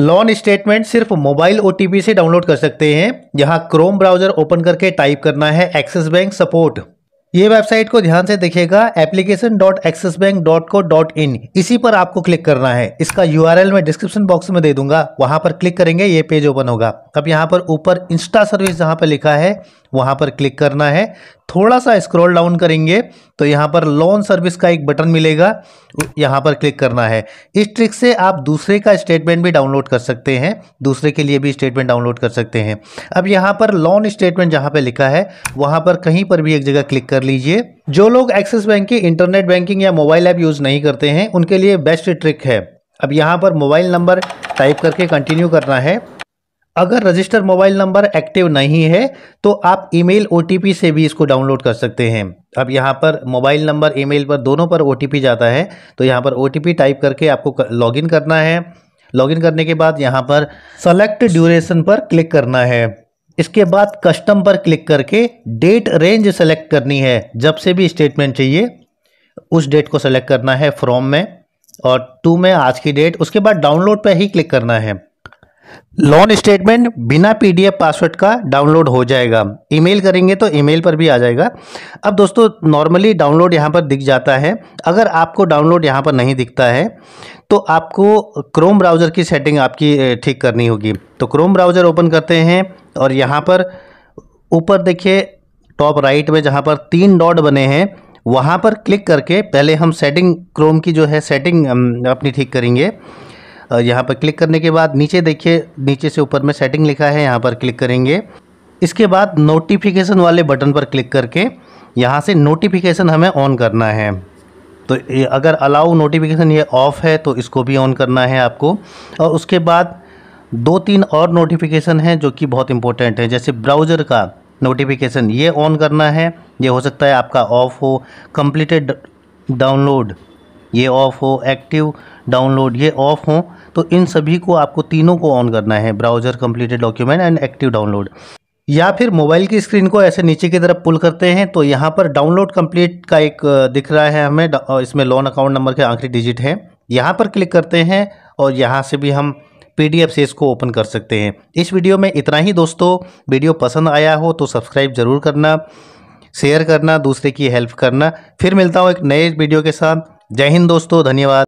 loan statement सिर्फ mobile ओ से डाउनलोड कर सकते हैं यहाँ क्रोम ब्राउजर ओपन करके टाइप करना है एक्सिस बैंक सपोर्ट ये वेबसाइट को ध्यान से देखिएगा application dot Axis bank dot co dot in इसी पर आपको क्लिक करना है इसका यू आर एल मैं डिस्क्रिप्शन बॉक्स में दे दूंगा वहां पर क्लिक करेंगे ये पेज ओपन होगा अब यहाँ पर ऊपर इंस्टा सर्विस जहाँ पर लिखा है वहाँ पर क्लिक करना है थोड़ा सा स्क्रॉल डाउन करेंगे तो यहाँ पर लोन सर्विस का एक बटन मिलेगा यहाँ पर क्लिक करना है इस ट्रिक से आप दूसरे का स्टेटमेंट भी डाउनलोड कर सकते हैं दूसरे के लिए भी स्टेटमेंट डाउनलोड कर सकते हैं अब यहाँ पर लोन स्टेटमेंट जहाँ पर लिखा है वहाँ पर कहीं पर भी एक जगह क्लिक कर लीजिए जो लोग एक्सिस बैंक की इंटरनेट बैंकिंग या मोबाइल ऐप यूज़ नहीं करते हैं उनके लिए बेस्ट ट्रिक है अब यहाँ पर मोबाइल नंबर टाइप करके कंटिन्यू करना है अगर रजिस्टर मोबाइल नंबर एक्टिव नहीं है तो आप ईमेल ओटीपी से भी इसको डाउनलोड कर सकते हैं अब यहाँ पर मोबाइल नंबर ईमेल पर दोनों पर ओटीपी जाता है तो यहाँ पर ओटीपी टाइप करके आपको लॉगिन करना है लॉगिन करने के बाद यहाँ पर सेलेक्ट ड्यूरेशन पर क्लिक करना है इसके बाद कस्टम पर क्लिक करके डेट रेंज सेलेक्ट करनी है जब से भी स्टेटमेंट चाहिए उस डेट को सेलेक्ट करना है फ्रॉम में और टू में आज की डेट उसके बाद डाउनलोड पर ही क्लिक करना है लोन स्टेटमेंट बिना पीडीएफ पासवर्ड का डाउनलोड हो जाएगा ईमेल करेंगे तो ईमेल पर भी आ जाएगा अब दोस्तों नॉर्मली डाउनलोड यहाँ पर दिख जाता है अगर आपको डाउनलोड यहाँ पर नहीं दिखता है तो आपको क्रोम ब्राउज़र की सेटिंग आपकी ठीक करनी होगी तो क्रोम ब्राउज़र ओपन करते हैं और यहाँ पर ऊपर देखिए टॉप राइट में जहाँ पर तीन डॉट बने हैं वहाँ पर क्लिक करके पहले हम सेटिंग क्रोम की जो है सेटिंग अपनी ठीक करेंगे यहाँ पर क्लिक करने के बाद नीचे देखिए नीचे से ऊपर में सेटिंग लिखा है यहाँ पर क्लिक करेंगे इसके बाद नोटिफिकेशन वाले बटन पर क्लिक करके यहाँ से नोटिफिकेशन हमें ऑन करना है तो अगर अलाउ नोटिफिकेशन ये ऑफ़ है तो इसको भी ऑन करना है आपको और उसके बाद दो तीन और नोटिफिकेशन हैं जो कि बहुत इंपॉर्टेंट है जैसे ब्राउज़र का नोटिफिकेशन ये ऑन करना है ये हो सकता है आपका ऑफ़ हो कम्प्लीटेड डाउनलोड ये ऑफ़ हो एक्टिव डाउनलोड ये ऑफ़ हो तो इन सभी को आपको तीनों को ऑन करना है browser completed document and active download या फिर मोबाइल की स्क्रीन को ऐसे नीचे की तरफ पुल करते हैं तो यहाँ पर डाउनलोड कंप्लीट का एक दिख रहा है हमें इसमें लोन अकाउंट नंबर के आखिरी डिजिट है यहाँ पर क्लिक करते हैं और यहाँ से भी हम पीडीएफ से इसको ओपन कर सकते हैं इस वीडियो में इतना ही दोस्तों वीडियो पसंद आया हो तो सब्सक्राइब ज़रूर करना शेयर करना दूसरे की हेल्प करना फिर मिलता हूँ एक नए वीडियो के साथ जय हिंद दोस्तों धन्यवाद